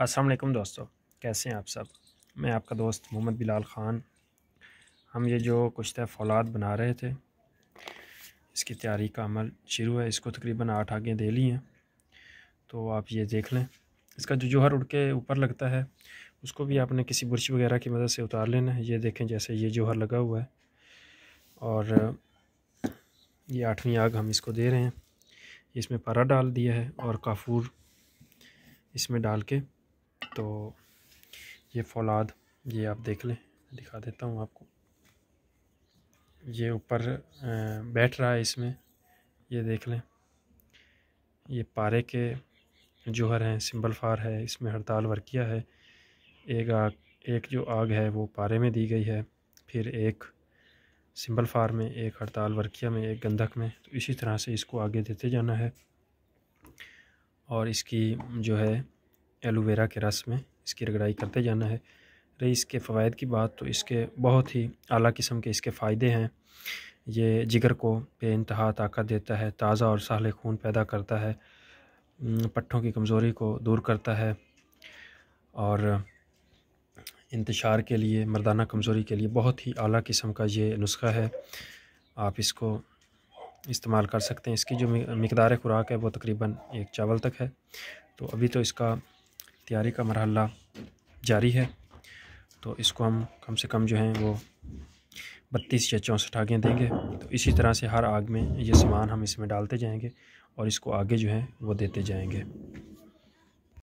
अस्सलाम दोस्तों कैसे हैं आप सब मैं आपका दोस्त मोहम्मद बिलाल ख़ान हम ये जो कुछ फौलाद बना रहे थे इसकी तैयारी का अमल शुरू है इसको तकरीबन आठ आगे दे ली हैं तो आप ये देख लें इसका जो जोहर उड़ के ऊपर लगता है उसको भी आपने किसी बुरश वगैरह की मदद से उतार लेना है ये देखें जैसे ये जोहर लगा हुआ है और ये आठवीं आग हम इसको दे रहे हैं इसमें परा डाल दिया है और काफूर इसमें डाल के तो ये फौलाद ये आप देख लें दिखा देता हूँ आपको ये ऊपर बैठ रहा है इसमें ये देख लें ये पारे के जोहर हैं सिंबल फार है इसमें हड़ताल वर्किया है एक आग एक जो आग है वो पारे में दी गई है फिर एक सिंबल फार में एक हड़ताल वर्किया में एक गंधक में तो इसी तरह से इसको आगे देते जाना है और इसकी जो है एलोवेरा के रस में इसकी रगड़ाई करते जाना है रही इसके फ़वाद की बात तो इसके बहुत ही अली किस्म के इसके फ़ायदे हैं ये जिगर को बेानतहा ताकत देता है ताज़ा और सहल खून पैदा करता है पट्ठों की कमज़ोरी को दूर करता है और इंतशार के लिए मर्दाना कमज़ोरी के लिए बहुत ही अली किस्म का ये नुस्खा है आप इसको इस्तेमाल कर सकते हैं इसकी जो मकदार खुराक है वो तकरीबन एक चावल तक है तो अभी तो इसका तैयारी का मरहला जारी है तो इसको हम कम से कम जो हैं वो बत्तीस या चौंसठ आगे देंगे तो इसी तरह से हर आग में ये सामान हम इसमें डालते जाएंगे और इसको आगे जो है वो देते जाएंगे